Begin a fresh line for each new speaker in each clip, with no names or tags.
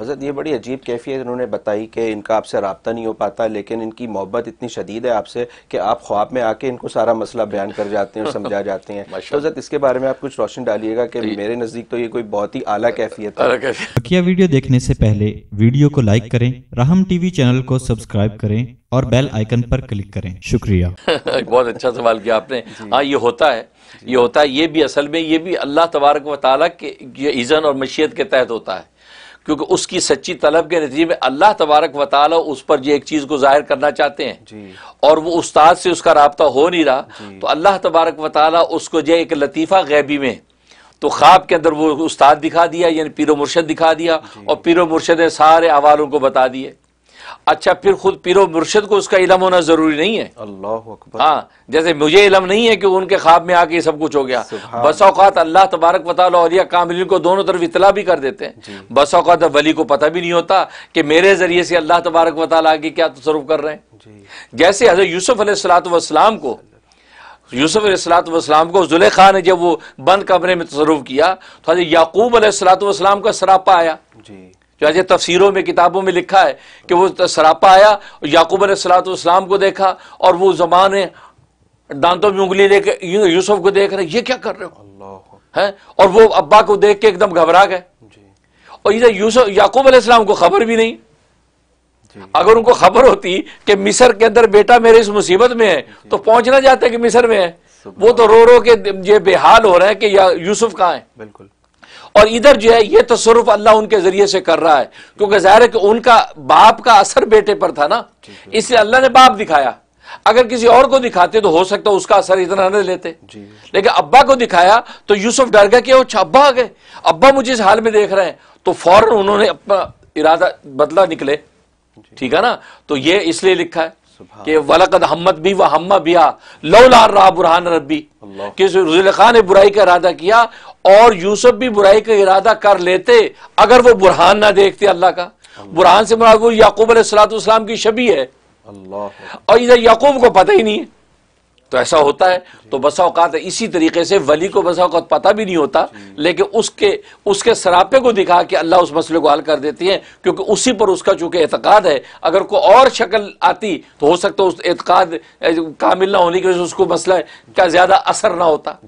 हजरत ये बड़ी अजीब कैफियत इन्होंने बताई कि इनका आपसे रबता नहीं हो पाता लेकिन इनकी मोहब्बत इतनी शदीद है आपसे कि आप ख्वाब में आके इनको सारा मसला बयान कर जाते हैं समझा जाते हैं तो हजरत इसके बारे में आप कुछ रोशन डालिएगा कि मेरे नज़दीक तो ये कोई बहुत ही आला कैफियत है वीडियो देखने से पहले वीडियो को लाइक करें राहम टीवी चैनल को सब्सक्राइब करें और बेल आइकन पर क्लिक करें शुक्रिया बहुत अच्छा सवाल किया आपने हाँ ये होता है ये होता है ये भी असल में ये भी अल्लाह तबारक वाली के इज़न और मशीयत के तहत होता है क्योंकि उसकी सच्ची तलब के नतीजे में अल्लाह तबारक वाल उस पर जो एक चीज़ को ज़ाहिर करना चाहते हैं और वो उस्ताद से उसका राबता हो नहीं रहा तो अल्लाह तबारक वाल उसको जो एक लतीफ़ा गैबी में तो ख्वाब के अंदर वो उस्ताद दिखा दिया यानी पीरो मुर्शद दिखा दिया और पीरो मुर्शद ने सारे अवालों को बता दिए अच्छा फिर खुद पीरो मुर्शद को उसका इलम होना जरूरी नहीं है अल्लाह हाँ जैसे मुझे इलम नहीं है कि उनके ख्वाब में आके सब कुछ हो गया बस अवत अल्लाह तबारक वालिया कामिल को दोनों तरफ इतला भी कर देते हैं बस अवत वली को पता भी नहीं होता कि मेरे जरिए से अल्लाह तबारक वाल आगे क्या तसरु कर रहे हैं जैसे हजरत यूसुफ अलैहिस्सलाम को यूसुफ सलाम को खान ने जब वो बंद कमरे में तसरु किया तो हजरत याकूब सलाम का सरापा आया जो तफसीरों में किताबों में लिखा है कि वो सरापा आया और याकूब सलातम को देखा और वो जमान दांतों में उंगली लेके यूसुफ को देख रहे ये क्या कर रहे हो है और वो अब्बा को देख के एकदम घबरा गए और इधर यूसुफ याकूब अलैहिस्सलाम को खबर भी नहीं अगर उनको खबर होती कि मिस्र के अंदर बेटा मेरे इस मुसीबत में है तो पहुंचना चाहते कि मिस्र में है वो तो रो रो के ये बेहाल हो रहे हैं कि यूसुफ कहाँ है बिल्कुल और इधर जो है ये तसरफ अल्लाह उनके जरिए से कर रहा है क्योंकि जाहिर है कि उनका बाप का असर बेटे पर था ना इसलिए अल्लाह ने बाप दिखाया अगर किसी और को दिखाते तो हो सकता उसका असर इतना न लेते लेकिन अब्बा को दिखाया तो यूसुफ डर गया कि वो अच्छा अब्बा आ गए अब्बा मुझे इस हाल में देख रहे हैं तो फौरन उन्होंने अपना इरादा बदला निकले ठीक है ना तो ये इसलिए लिखा है कि वलकद हम्मत भी व हम्मा बिया लौला रहा बुरहान रबी कि खान ने बुराई का इरादा किया और यूसुफ भी बुराई का इरादा कर लेते अगर वो बुरहान ना देखते अल्लाह का बुरहान से मुराद वो याकूब सलाम की छबी है और इधर याकूब को पता ही नहीं है तो ऐसा होता है तो बसा औकात इसी तरीके से वली को बसा औकात पता भी नहीं होता लेकिन उसके उसके सरापे को दिखा कि अल्लाह उस मसले को हल कर देती है क्योंकि उसी पर उसका चूँकि एतकाद है अगर कोई और शक्ल आती तो हो सकता उस एतकाद कामिल ना होने की वजह से उसको मसला का ज़्यादा असर ना होता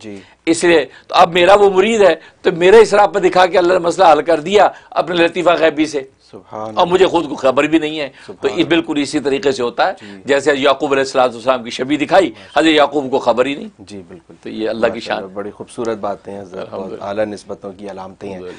इसलिए तो अब मेरा वो मुरीद है तो मेरे इस पर दिखा के अल्लाह ने मसला हल कर दिया अपने लतीफ़ा गैबी से और मुझे खुद को खबर भी नहीं है तो इस बिल्कुल इसी तरीके से होता है जैसे याकूब अलैहिस्सलाम तो की शबी दिखाई हजरत याकूब को खबर ही नहीं जी बिल्कुल तो ये अल्लाह की शान बड़ी खूबसूरत बातें हैं आला नस्बतों की अलामतें हैं